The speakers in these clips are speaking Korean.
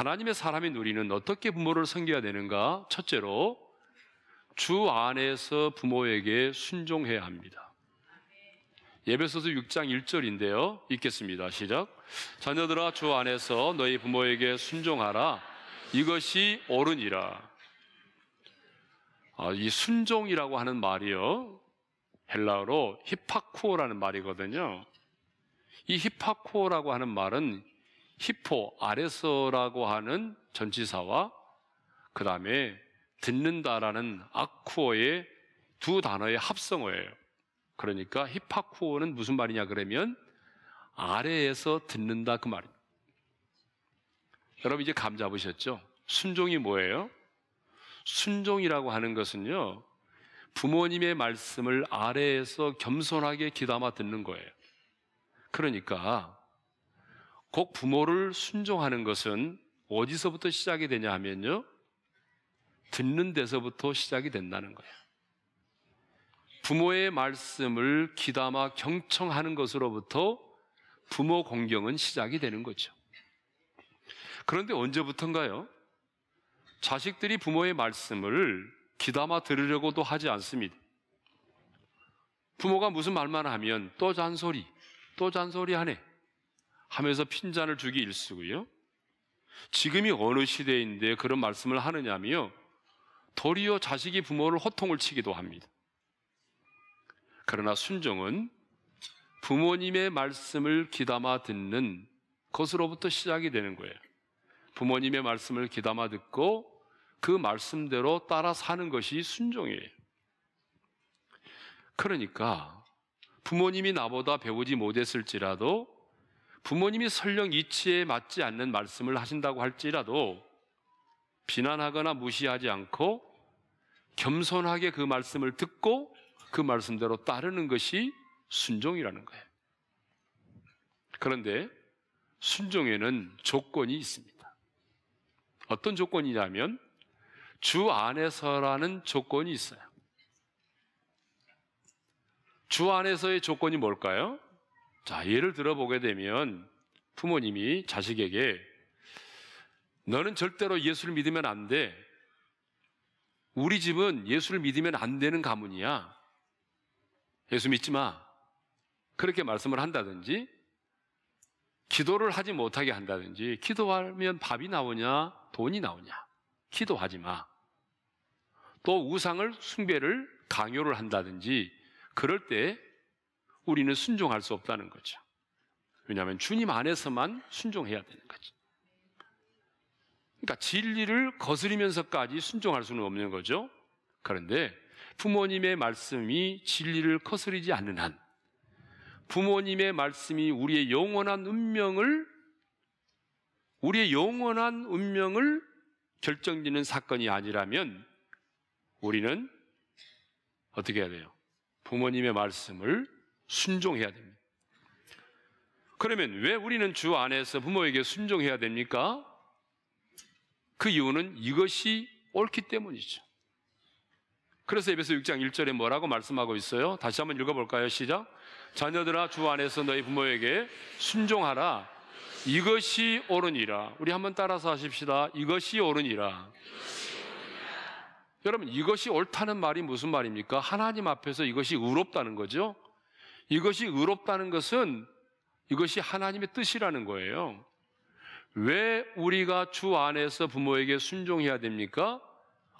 하나님의 사람이 누리는 어떻게 부모를 섬겨야 되는가? 첫째로 주 안에서 부모에게 순종해야 합니다. 예배소서 6장 1절인데요. 읽겠습니다. 시작. 자녀들아 주 안에서 너희 부모에게 순종하라. 이것이 옳으니라. 아, 이 순종이라고 하는 말이요. 헬라어로 히파쿠어라는 말이거든요. 이히파쿠어라고 하는 말은 히포 아레서라고 하는 전치사와 그 다음에 듣는다라는 아쿠어의 두 단어의 합성어예요. 그러니까 히파쿠어는 무슨 말이냐 그러면 아래에서 듣는다 그 말입니다. 여러분 이제 감 잡으셨죠? 순종이 뭐예요? 순종이라고 하는 것은요. 부모님의 말씀을 아래에서 겸손하게 귀담아 듣는 거예요. 그러니까 곡 부모를 순종하는 것은 어디서부터 시작이 되냐 하면요. 듣는 데서부터 시작이 된다는 거예요. 부모의 말씀을 귀담아 경청하는 것으로부터 부모 공경은 시작이 되는 거죠. 그런데 언제부턴가요? 자식들이 부모의 말씀을 귀담아 들으려고도 하지 않습니다. 부모가 무슨 말만 하면 또 잔소리, 또 잔소리 하네. 하면서 핀잔을 주기 일쑤고요. 지금이 어느 시대인데 그런 말씀을 하느냐며 도리어 자식이 부모를 호통을 치기도 합니다. 그러나 순종은 부모님의 말씀을 귀담아 듣는 것으로부터 시작이 되는 거예요. 부모님의 말씀을 귀담아 듣고 그 말씀대로 따라 사는 것이 순종이에요. 그러니까 부모님이 나보다 배우지 못했을지라도 부모님이 설령 이치에 맞지 않는 말씀을 하신다고 할지라도 비난하거나 무시하지 않고 겸손하게 그 말씀을 듣고 그 말씀대로 따르는 것이 순종이라는 거예요. 그런데 순종에는 조건이 있습니다. 어떤 조건이냐면 주 안에서라는 조건이 있어요. 주 안에서의 조건이 뭘까요? 자, 예를 들어보게 되면 부모님이 자식에게 너는 절대로 예수를 믿으면 안 돼. 우리 집은 예수를 믿으면 안 되는 가문이야. 예수 믿지 마. 그렇게 말씀을 한다든지, 기도를 하지 못하게 한다든지, 기도하면 밥이 나오냐, 돈이 나오냐. 기도하지 마. 또 우상을 숭배를 강요를 한다든지, 그럴 때 우리는 순종할 수 없다는 거죠. 왜냐하면 주님 안에서만 순종해야 되는 거죠. 그러니까 진리를 거스리면서까지 순종할 수는 없는 거죠. 그런데 부모님의 말씀이 진리를 거스리지 않는 한, 부모님의 말씀이 우리의 영원한 운명을, 우리의 영원한 운명을 결정짓는 사건이 아니라면 우리는 어떻게 해야 돼요? 부모님의 말씀을 순종해야 됩니다. 그러면 왜 우리는 주 안에서 부모에게 순종해야 됩니까? 그 이유는 이것이 옳기 때문이죠. 그래서 에베소 6장 1절에 뭐라고 말씀하고 있어요? 다시 한번 읽어볼까요? 시작. 자녀들아 주 안에서 너희 부모에게 순종하라. 이것이 옳으니라. 우리 한번 따라서 하십시다. 이것이 옳으니라. 여러분 이것이 옳다는 말이 무슨 말입니까? 하나님 앞에서 이것이 의롭다는 거죠. 이것이 의롭다는 것은 이것이 하나님의 뜻이라는 거예요. 왜 우리가 주 안에서 부모에게 순종해야 됩니까?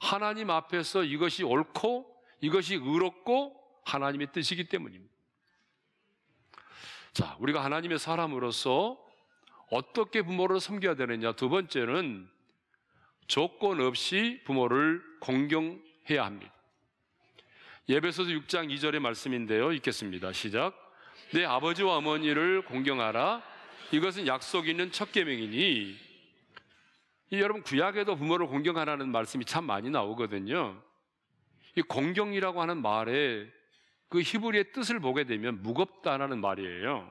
하나님 앞에서 이것이 옳고 이것이 의롭고 하나님의 뜻이기 때문입니다. 자, 우리가 하나님의 사람으로서 어떻게 부모를 섬겨야 되느냐. 두 번째는 조건 없이 부모를 공경해야 합니다. 예배소서 6장 2절의 말씀인데요. 읽겠습니다. 시작. 내 아버지와 어머니를 공경하라. 이것은 약속 있는 첫 계명이니 여러분 구약에도 부모를 공경하라는 말씀이 참 많이 나오거든요. 이 공경이라고 하는 말에 그 히브리의 뜻을 보게 되면 무겁다라는 말이에요.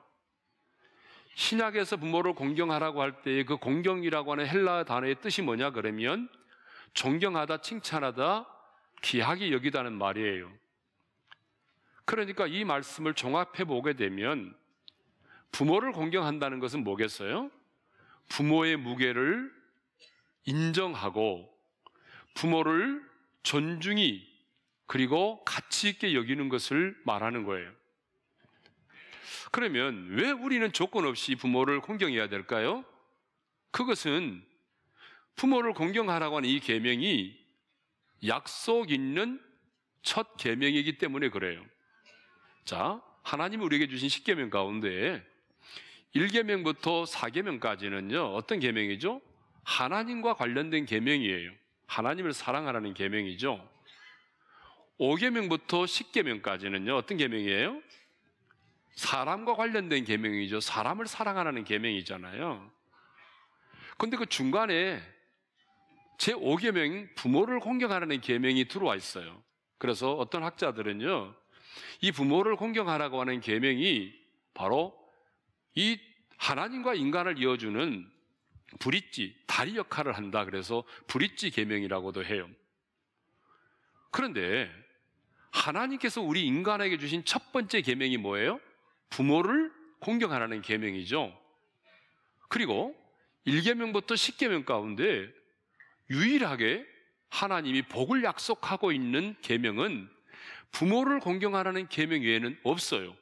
신약에서 부모를 공경하라고 할 때의 그 공경이라고 하는 헬라 단어의 뜻이 뭐냐 그러면 존경하다, 칭찬하다, 귀하게 여기다는 말이에요. 그러니까 이 말씀을 종합해 보게 되면 부모를 공경한다는 것은 뭐겠어요? 부모의 무게를 인정하고 부모를 존중이 그리고 가치 있게 여기는 것을 말하는 거예요. 그러면 왜 우리는 조건 없이 부모를 공경해야 될까요? 그것은 부모를 공경하라고 하는 이 계명이 약속 있는 첫 계명이기 때문에 그래요. 자, 하나님 우리에게 주신 10계명 가운데 1계명부터 4계명까지는요. 어떤 계명이죠? 하나님과 관련된 계명이에요. 하나님을 사랑하라는 계명이죠. 5계명부터 10계명까지는요. 어떤 계명이에요? 사람과 관련된 계명이죠. 사람을 사랑하라는 계명이잖아요. 근데 그 중간에 제5계명 부모를 공경하라는 계명이 들어와 있어요. 그래서 어떤 학자들은요. 이 부모를 공경하라고 하는 계명이 바로 이 하나님과 인간을 이어주는 브릿지 다리 역할을 한다 그래서 브릿지 계명이라고도 해요. 그런데 하나님께서 우리 인간에게 주신 첫 번째 계명이 뭐예요? 부모를 공경하라는 계명이죠. 그리고 1계명부터 10계명 가운데 유일하게 하나님이 복을 약속하고 있는 계명은 부모를 공경하라는 계명 외에는 없어요.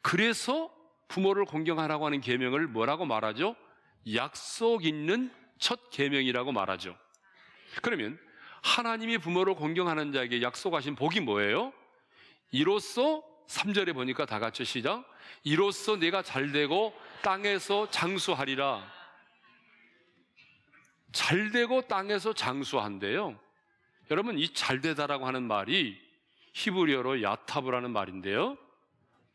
그래서 부모를 공경하라고 하는 계명을 뭐라고 말하죠? 약속 있는 첫 계명이라고 말하죠. 그러면 하나님이 부모를 공경하는 자에게 약속하신 복이 뭐예요? 이로써 3절에 보니까 다 같이 시작. 이로써 내가 잘 되고 땅에서 장수하리라. 잘 되고 땅에서 장수한대요. 여러분, 이잘 되다라고 하는 말이 히브리어로 야탑브라는 말인데요.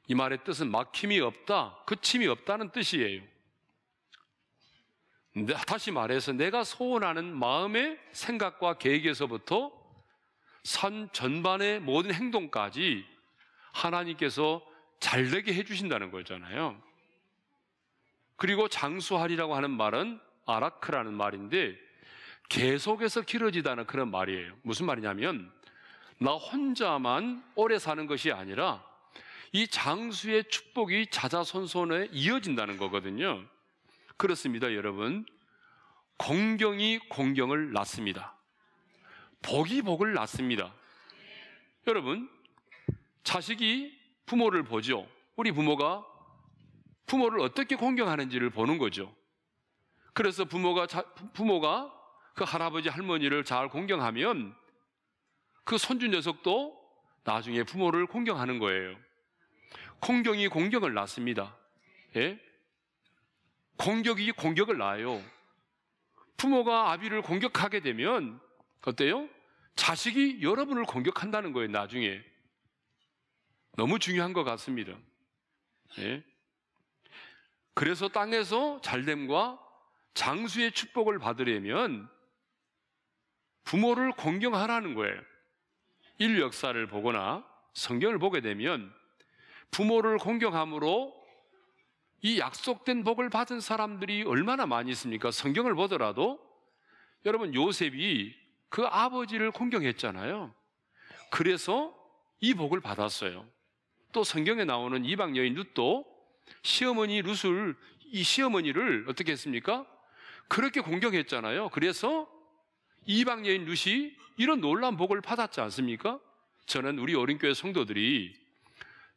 이 말의 뜻은 막힘이 없다, 그침이 없다는 뜻이에요. 네, 다시 말해서 내가 소원하는 마음의 생각과 계획에서부터 산 전반의 모든 행동까지 하나님께서 잘되게 해주신다는 거잖아요. 그리고 장수하리라고 하는 말은 아라크라는 말인데 계속해서 길어지다는 그런 말이에요. 무슨 말이냐면 나 혼자만 오래 사는 것이 아니라 이 장수의 축복이 자자손손에 이어진다는 거거든요. 그렇습니다, 여러분. 공경이 공경을 낳습니다. 복이 복을 낳습니다. 여러분, 자식이 부모를 보죠. 우리 부모가 부모를 어떻게 공경하는지를 보는 거죠. 그래서 부모가, 부모가 그 할아버지 할머니를 잘 공경하면 그 손주 녀석도 나중에 부모를 공경하는 거예요. 공경이 공경을 낳습니다. 예? 공격이 공격을 낳아요. 부모가 아비를 공격하게 되면 어때요? 자식이 여러분을 공격한다는 거예요, 나중에. 너무 중요한 것 같습니다. 예? 그래서 땅에서 잘됨과 장수의 축복을 받으려면 부모를 공경하라는 거예요. 인류 역사를 보거나 성경을 보게 되면 부모를 공경함으로 이 약속된 복을 받은 사람들이 얼마나 많이 있습니까? 성경을 보더라도 여러분 요셉이 그 아버지를 공경했잖아요. 그래서 이 복을 받았어요. 또 성경에 나오는 이방 여인 룻도 시어머니 룻을 이 시어머니를 어떻게 했습니까? 그렇게 공경했잖아요. 그래서 이방 여인 룻이 이런 놀란 복을 받았지 않습니까? 저는 우리 어린교회 성도들이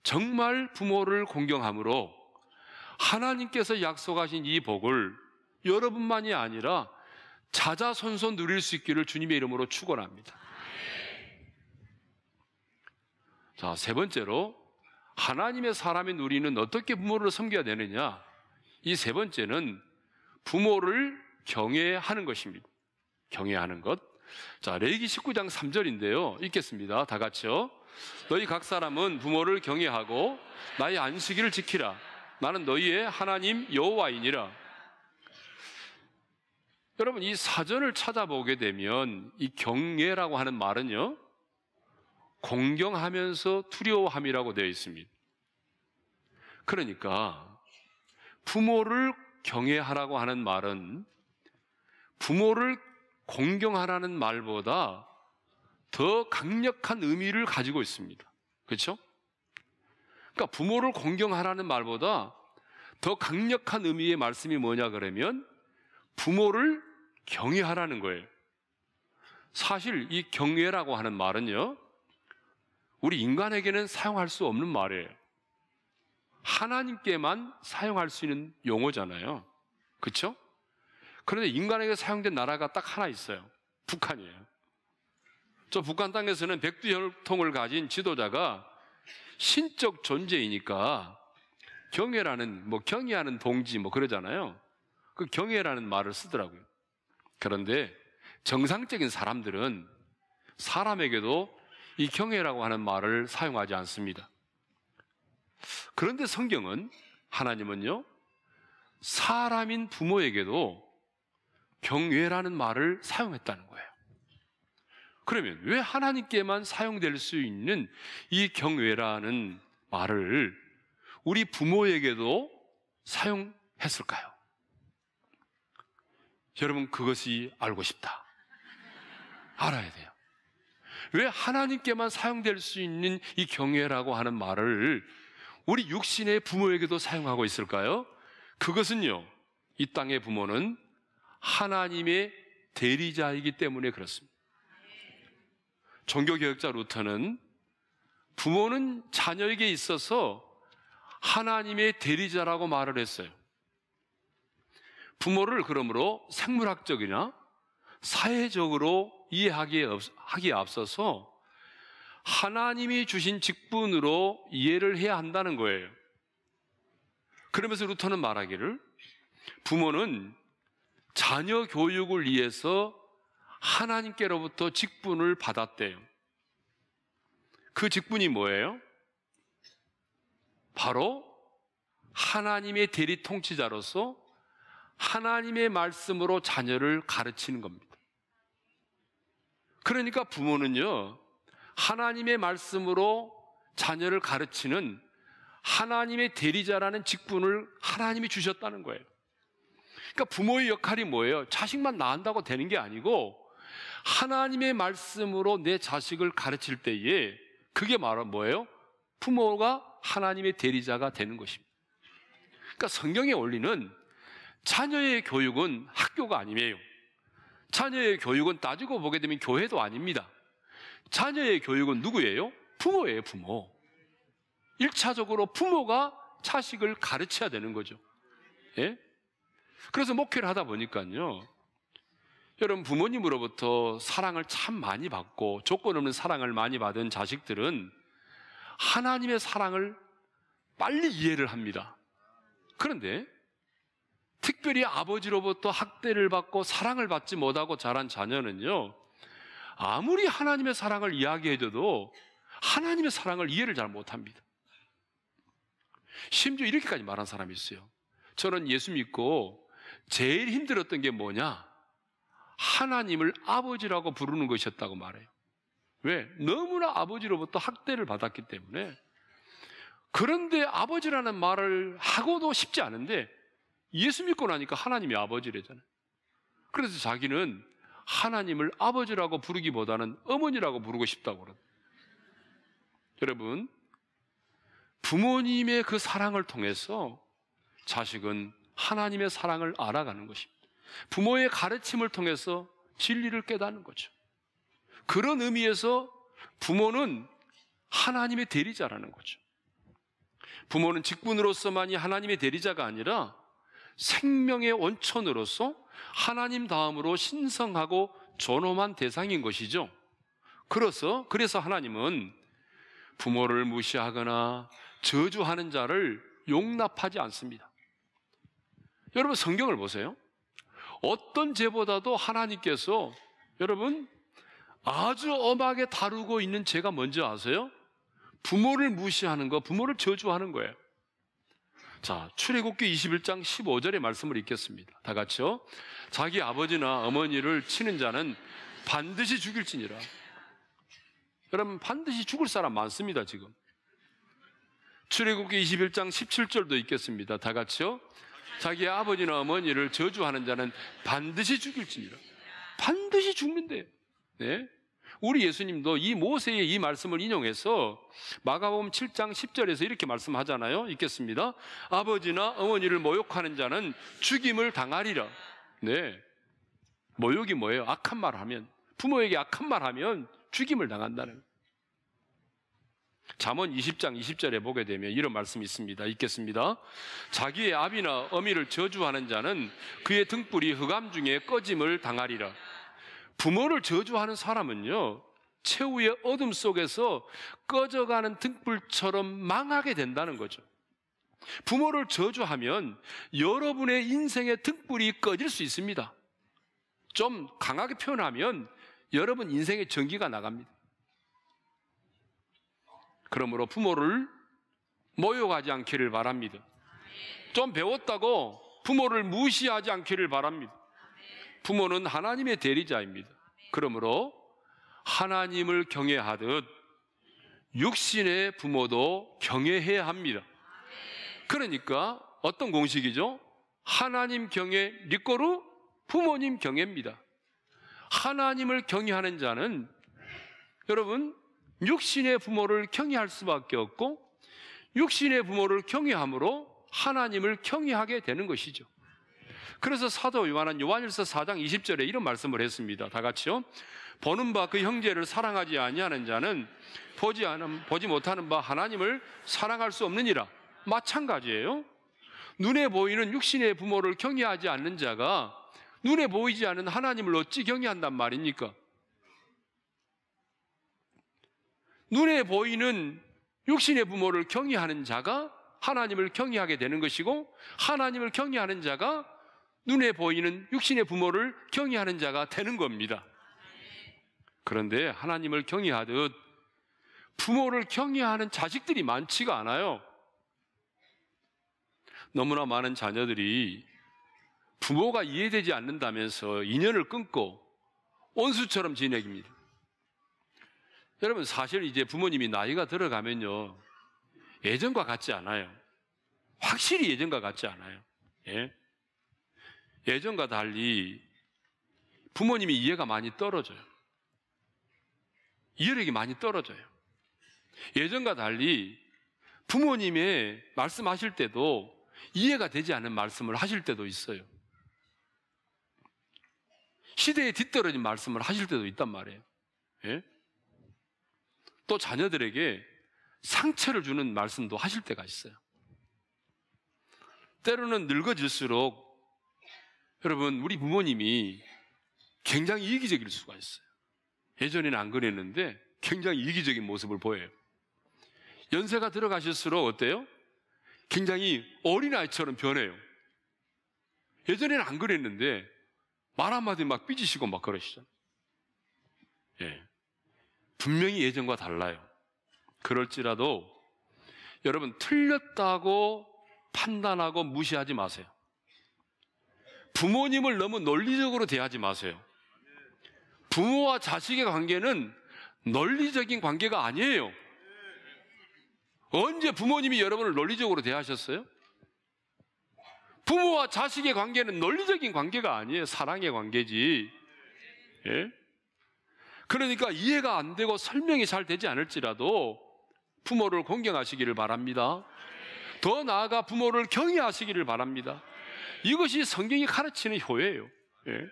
정말 부모를 공경함으로 하나님께서 약속하신 이 복을 여러분만이 아니라 자자손손 누릴 수 있기를 주님의 이름으로 축원합니다. 자, 세 번째로 하나님의 사람인 우리는 어떻게 부모를 섬겨야 되느냐? 이 세 번째는 부모를 경외하는 것입니다. 경외하는 것. 자, 레이기 19장 3절인데요. 읽겠습니다. 다 같이요. 너희 각 사람은 부모를 경외하고 나의 안식일을 지키라. 나는 너희의 하나님 여호와이니라. 여러분 이 사전을 찾아보게 되면 이 경외라고 하는 말은요. 공경하면서 두려워함이라고 되어 있습니다. 그러니까 부모를 경외하라고 하는 말은 부모를 공경하라는 말보다 더 강력한 의미를 가지고 있습니다. 그렇죠? 그러니까 부모를 공경하라는 말보다 더 강력한 의미의 말씀이 뭐냐 그러면 부모를 경외하라는 거예요. 사실 이 경외라고 하는 말은요. 우리 인간에게는 사용할 수 없는 말이에요. 하나님께만 사용할 수 있는 용어잖아요. 그렇죠? 그런데 인간에게 사용된 나라가 딱 하나 있어요. 북한이에요. 저 북한 땅에서는 백두 혈통을 가진 지도자가 신적 존재이니까 경외라는 뭐 경외하는 동지 뭐 그러잖아요. 그 경외라는 말을 쓰더라고요. 그런데 정상적인 사람들은 사람에게도 이 경외라고 하는 말을 사용하지 않습니다. 그런데 성경은 하나님은요 사람인 부모에게도 경외라는 말을 사용했다는 거예요. 그러면 왜 하나님께만 사용될 수 있는 이 경외라는 말을 우리 부모에게도 사용했을까요? 여러분, 그것이 알고 싶다. 알아야 돼요. 왜 하나님께만 사용될 수 있는 이 경외라고 하는 말을 우리 육신의 부모에게도 사용하고 있을까요? 그것은요, 이 땅의 부모는 하나님의 대리자이기 때문에 그렇습니다. 종교개혁자 루터는 부모는 자녀에게 있어서 하나님의 대리자라고 말을 했어요. 부모를 그러므로 생물학적이나 사회적으로 이해하기에 앞서서 하나님이 주신 직분으로 이해를 해야 한다는 거예요. 그러면서 루터는 말하기를 부모는 자녀 교육을 위해서 하나님께로부터 직분을 받았대요. 그 직분이 뭐예요? 바로 하나님의 대리 통치자로서 하나님의 말씀으로 자녀를 가르치는 겁니다. 그러니까 부모는요, 하나님의 말씀으로 자녀를 가르치는 하나님의 대리자라는 직분을 하나님이 주셨다는 거예요. 그러니까 부모의 역할이 뭐예요? 자식만 낳는다고 되는 게 아니고 하나님의 말씀으로 내 자식을 가르칠 때에 그게 말은 뭐예요? 부모가 하나님의 대리자가 되는 것입니다. 그러니까 성경의 원리는 자녀의 교육은 학교가 아니에요. 자녀의 교육은 따지고 보게 되면 교회도 아닙니다. 자녀의 교육은 누구예요? 부모예요, 부모. 1차적으로 부모가 자식을 가르쳐야 되는 거죠. 예? 그래서 목회를 하다 보니까요. 여러분 부모님으로부터 사랑을 참 많이 받고 조건 없는 사랑을 많이 받은 자식들은 하나님의 사랑을 빨리 이해를 합니다. 그런데 특별히 아버지로부터 학대를 받고 사랑을 받지 못하고 자란 자녀는요. 아무리 하나님의 사랑을 이야기해줘도 하나님의 사랑을 이해를 잘 못합니다. 심지어 이렇게까지 말한 사람이 있어요. 저는 예수 믿고 제일 힘들었던 게 뭐냐? 하나님을 아버지라고 부르는 것이었다고 말해요. 왜? 너무나 아버지로부터 학대를 받았기 때문에. 그런데 아버지라는 말을 하고도 쉽지 않은데 예수 믿고 나니까 하나님이 아버지래잖아요. 그래서 자기는 하나님을 아버지라고 부르기보다는 어머니라고 부르고 싶다고 그러다. 여러분, 부모님의 그 사랑을 통해서 자식은 하나님의 사랑을 알아가는 것입니다. 부모의 가르침을 통해서 진리를 깨닫는 거죠. 그런 의미에서 부모는 하나님의 대리자라는 거죠. 부모는 직분으로서만이 하나님의 대리자가 아니라 생명의 원천으로서 하나님 다음으로 신성하고 존엄한 대상인 것이죠. 그래서, 그래서 하나님은 부모를 무시하거나 저주하는 자를 용납하지 않습니다. 여러분 성경을 보세요. 어떤 죄보다도 하나님께서 여러분 아주 엄하게 다루고 있는 죄가 뭔지 아세요? 부모를 무시하는 거, 부모를 저주하는 거예요. 자, 출애굽기 21장 15절의 말씀을 읽겠습니다. 다 같이요. 자기 아버지나 어머니를 치는 자는 반드시 죽일지니라. 여러분 반드시 죽을 사람 많습니다, 지금. 출애굽기 21장 17절도 읽겠습니다. 다 같이요. 자기의 아버지나 어머니를 저주하는 자는 반드시 죽일지니라. 반드시 죽는데요. 네? 우리 예수님도 이 모세의 이 말씀을 인용해서 마가복음 7장 10절에서 이렇게 말씀하잖아요. 읽겠습니다. 아버지나 어머니를 모욕하는 자는 죽임을 당하리라. 네. 모욕이 뭐예요? 악한 말 하면 부모에게 악한 말 하면 죽임을 당한다는 잠언 20장 20절에 보게 되면 이런 말씀이 있습니다. 읽겠습니다. 자기의 아비나 어미를 저주하는 자는 그의 등불이 흑암 중에 꺼짐을 당하리라. 부모를 저주하는 사람은요. 최후의 어둠 속에서 꺼져가는 등불처럼 망하게 된다는 거죠. 부모를 저주하면 여러분의 인생의 등불이 꺼질 수 있습니다. 좀 강하게 표현하면 여러분 인생의 전기가 나갑니다. 그러므로 부모를 모욕하지 않기를 바랍니다. 좀 배웠다고 부모를 무시하지 않기를 바랍니다. 부모는 하나님의 대리자입니다. 그러므로 하나님을 경외하듯 육신의 부모도 경외해야 합니다. 그러니까 어떤 공식이죠? 하나님 경외 리꼬르 부모님 경외입니다. 하나님을 경외하는 자는 여러분 육신의 부모를 경외할 수밖에 없고 육신의 부모를 경외함으로 하나님을 경외하게 되는 것이죠. 그래서 사도 요한은 요한일서 4장 20절에 이런 말씀을 했습니다. 다 같이요. 보는 바 그 형제를 사랑하지 아니하는 자는 보지 않은 보지 못하는 바 하나님을 사랑할 수 없느니라. 마찬가지예요. 눈에 보이는 육신의 부모를 경외하지 않는 자가 눈에 보이지 않은 하나님을 어찌 경외한단 말입니까? 눈에 보이는 육신의 부모를 경외하는 자가 하나님을 경외하게 되는 것이고 하나님을 경외하는 자가 눈에 보이는 육신의 부모를 경외하는 자가 되는 겁니다. 그런데 하나님을 경외하듯 부모를 경외하는 자식들이 많지가 않아요. 너무나 많은 자녀들이 부모가 이해되지 않는다면서 인연을 끊고 온수처럼 지내깁니다. 여러분, 사실 이제 부모님이 나이가 들어가면요. 예전과 같지 않아요. 확실히 예전과 같지 않아요. 예? 예전과 달리 부모님이 이해가 많이 떨어져요. 이해력이 많이 떨어져요. 예전과 달리 부모님의 말씀하실 때도 이해가 되지 않은 말씀을 하실 때도 있어요. 시대에 뒤떨어진 말씀을 하실 때도 있단 말이에요. 예? 또 자녀들에게 상처를 주는 말씀도 하실 때가 있어요. 때로는 늙어질수록 여러분, 우리 부모님이 굉장히 이기적일 수가 있어요. 예전에는 안 그랬는데 굉장히 이기적인 모습을 보여요. 연세가 들어가실수록 어때요? 굉장히 어린아이처럼 변해요. 예전에는 안 그랬는데 말 한마디 막 삐지시고 막 그러시잖아요. 예. 분명히 예전과 달라요. 그럴지라도 여러분 틀렸다고 판단하고 무시하지 마세요. 부모님을 너무 논리적으로 대하지 마세요. 부모와 자식의 관계는 논리적인 관계가 아니에요. 언제 부모님이 여러분을 논리적으로 대하셨어요? 부모와 자식의 관계는 논리적인 관계가 아니에요. 사랑의 관계지. 예? 그러니까 이해가 안 되고 설명이 잘 되지 않을지라도 부모를 공경하시기를 바랍니다. 더 나아가 부모를 경외하시기를 바랍니다. 이것이 성경이 가르치는 효예요. 예.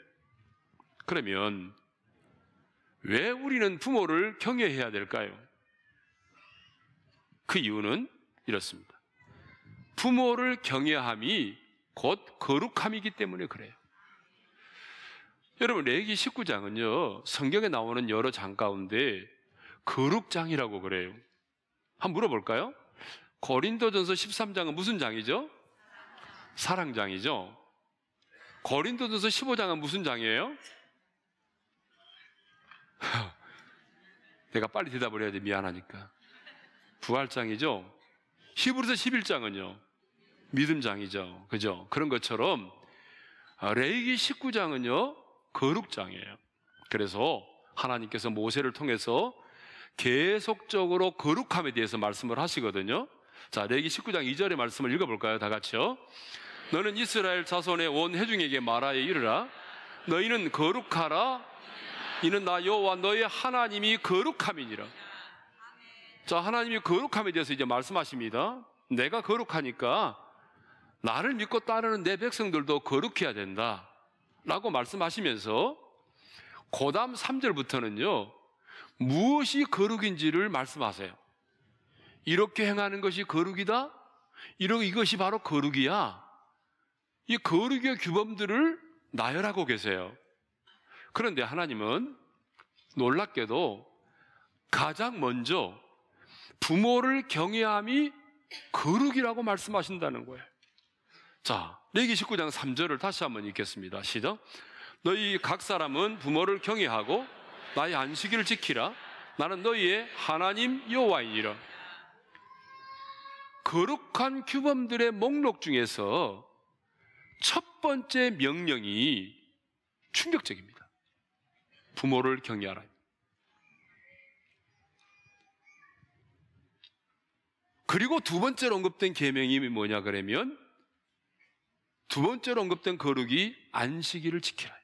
그러면 왜 우리는 부모를 경외해야 될까요? 그 이유는 이렇습니다. 부모를 경외함이 곧 거룩함이기 때문에 그래요. 여러분 레기 19장은요 성경에 나오는 여러 장 가운데 거룩장이라고 그래요. 한번 물어볼까요? 고린도전서 13장은 무슨 장이죠? 사랑장이죠. 고린도전서 15장은 무슨 장이에요? 내가 빨리 대답을 해야 돼 미안하니까. 부활장이죠. 히브리서 11장은요. 믿음장이죠. 그죠? 그런 것처럼 아, 레이기 19장은요. 거룩장이에요. 그래서 하나님께서 모세를 통해서 계속적으로 거룩함에 대해서 말씀을 하시거든요. 자, 레기 19장 2절의 말씀을 읽어볼까요? 다 같이요. 너는 이스라엘 자손의 원 회중에게 말하여 이르라. 너희는 거룩하라. 이는 나 여호와 너희 하나님이 거룩함이니라. 자, 하나님이 거룩함에 대해서 이제 말씀하십니다. 내가 거룩하니까 나를 믿고 따르는 내 백성들도 거룩해야 된다. 라고 말씀하시면서 그 다음 3절부터는요, 무엇이 거룩인지를 말씀하세요. 이렇게 행하는 것이 거룩이다? 이러, 이것이 바로 거룩이야. 이 거룩의 규범들을 나열하고 계세요. 그런데 하나님은 놀랍게도 가장 먼저 부모를 경외함이 거룩이라고 말씀하신다는 거예요. 자, 레기 19장 3절을 다시 한번 읽겠습니다. 시작. 너희 각 사람은 부모를 경외하고 나의 안식일을 지키라. 나는 너희의 하나님 여호와이니라. 거룩한 규범들의 목록 중에서 첫 번째 명령이 충격적입니다. 부모를 경외하라. 그리고 두 번째로 언급된 계명이 뭐냐 그러면 두 번째로 언급된 거룩이 안식일을 지키라.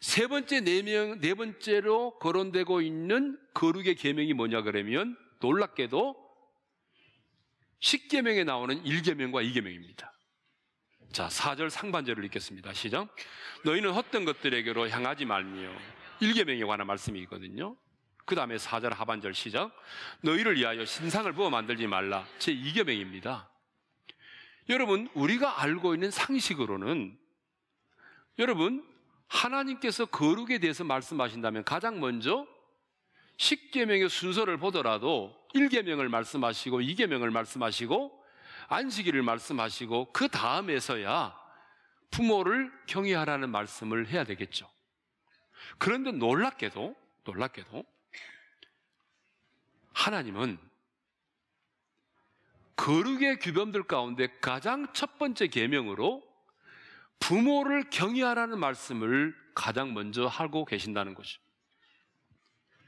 세 번째 네 명 네 번째로 거론되고 있는 거룩의 계명이 뭐냐 그러면 놀랍게도 10계명에 나오는 1계명과 2계명입니다. 자, 4절 상반절을 읽겠습니다. 시작. 너희는 헛된 것들에게로 향하지 말며 1계명에 관한 말씀이 있거든요. 그 다음에 4절 하반절 시작. 너희를 위하여 신상을 부어 만들지 말라. 제 2계명입니다. 여러분, 우리가 알고 있는 상식으로는 여러분, 하나님께서 거룩에 대해서 말씀하신다면 가장 먼저 10계명의 순서를 보더라도 1계명을 말씀하시고 2계명을 말씀하시고 안식일을 말씀하시고 그 다음에서야 부모를 경외하라는 말씀을 해야 되겠죠. 그런데 놀랍게도 놀랍게도 하나님은 거룩의 규범들 가운데 가장 첫 번째 계명으로 부모를 경외하라는 말씀을 가장 먼저 하고 계신다는 것이죠.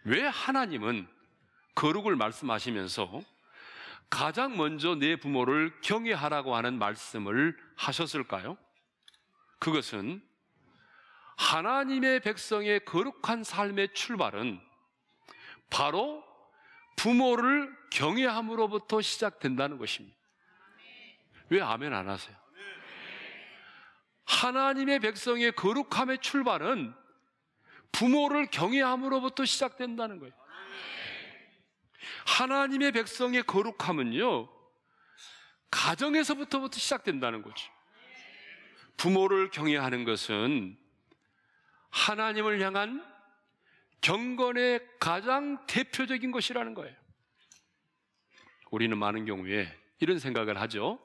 왜 하나님은 거룩을 말씀하시면서 가장 먼저 내 부모를 경외하라고 하는 말씀을 하셨을까요? 그것은 하나님의 백성의 거룩한 삶의 출발은 바로 부모를 경외함으로부터 시작된다는 것입니다. 왜 아멘 안 하세요? 하나님의 백성의 거룩함의 출발은 부모를 경외함으로부터 시작된다는 거예요. 하나님의 백성의 거룩함은요, 가정에서부터부터 시작된다는 거죠. 부모를 경외하는 것은 하나님을 향한 경건의 가장 대표적인 것이라는 거예요. 우리는 많은 경우에 이런 생각을 하죠.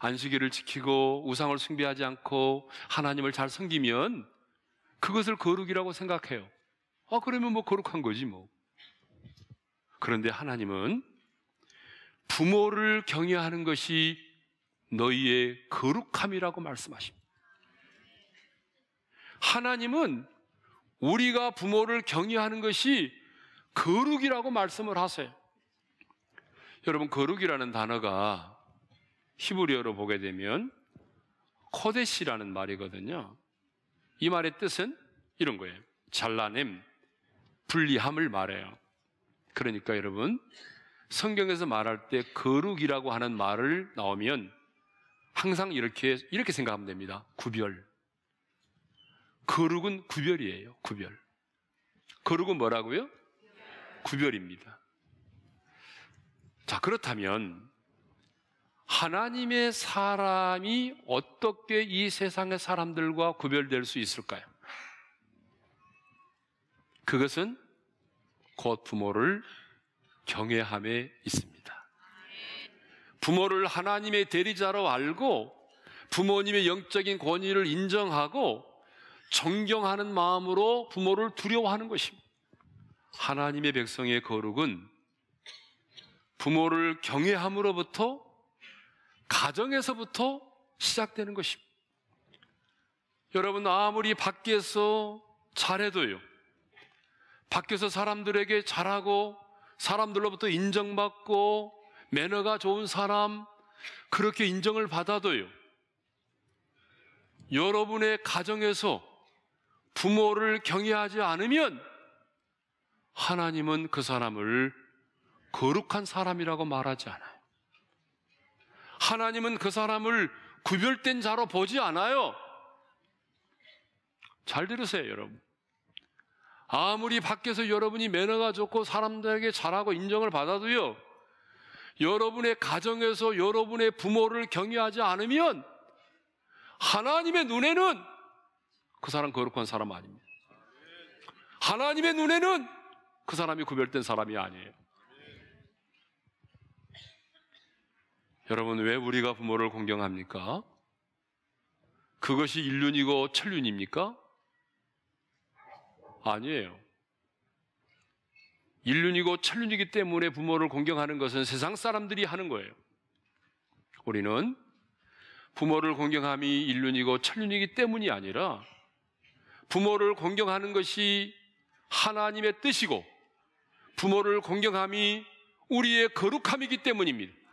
안식일을 지키고 우상을 숭배하지 않고 하나님을 잘 섬기면 그것을 거룩이라고 생각해요. 아, 그러면 뭐 거룩한 거지 뭐. 그런데 하나님은 부모를 경외하는 것이 너희의 거룩함이라고 말씀하십니다. 하나님은 우리가 부모를 경외하는 것이 거룩이라고 말씀을 하세요. 여러분 거룩이라는 단어가 히브리어로 보게 되면 코데시라는 말이거든요. 이 말의 뜻은 이런 거예요. 잘라냄, 불리함을 말해요. 그러니까 여러분 성경에서 말할 때 거룩이라고 하는 말을 나오면 항상 이렇게 이렇게 생각하면 됩니다. 구별. 거룩은 구별이에요. 구별. 거룩은 뭐라고요? 구별입니다. 자, 그렇다면 하나님의 사람이 어떻게 이 세상의 사람들과 구별될 수 있을까요? 그것은 곧 부모를 경외함에 있습니다. 부모를 하나님의 대리자로 알고 부모님의 영적인 권위를 인정하고 존경하는 마음으로 부모를 두려워하는 것입니다. 하나님의 백성의 거룩은 부모를 경외함으로부터 가정에서부터 시작되는 것입니다. 여러분 아무리 밖에서 잘해도요. 밖에서 사람들에게 잘하고 사람들로부터 인정받고 매너가 좋은 사람 그렇게 인정을 받아도요. 여러분의 가정에서 부모를 경외하지 않으면 하나님은 그 사람을 거룩한 사람이라고 말하지 않아요. 하나님은 그 사람을 구별된 자로 보지 않아요. 잘 들으세요, 여러분. 아무리 밖에서 여러분이 매너가 좋고 사람들에게 잘하고 인정을 받아도요, 여러분의 가정에서 여러분의 부모를 경외하지 않으면 하나님의 눈에는 그 사람 거룩한 사람 아닙니다. 하나님의 눈에는 그 사람이 구별된 사람이 아니에요. 여러분, 왜 우리가 부모를 공경합니까? 그것이 인륜이고 천륜입니까? 아니에요. 인륜이고 천륜이기 때문에 부모를 공경하는 것은 세상 사람들이 하는 거예요. 우리는 부모를 공경함이 인륜이고 천륜이기 때문이 아니라 부모를 공경하는 것이 하나님의 뜻이고 부모를 공경함이 우리의 거룩함이기 때문입니다.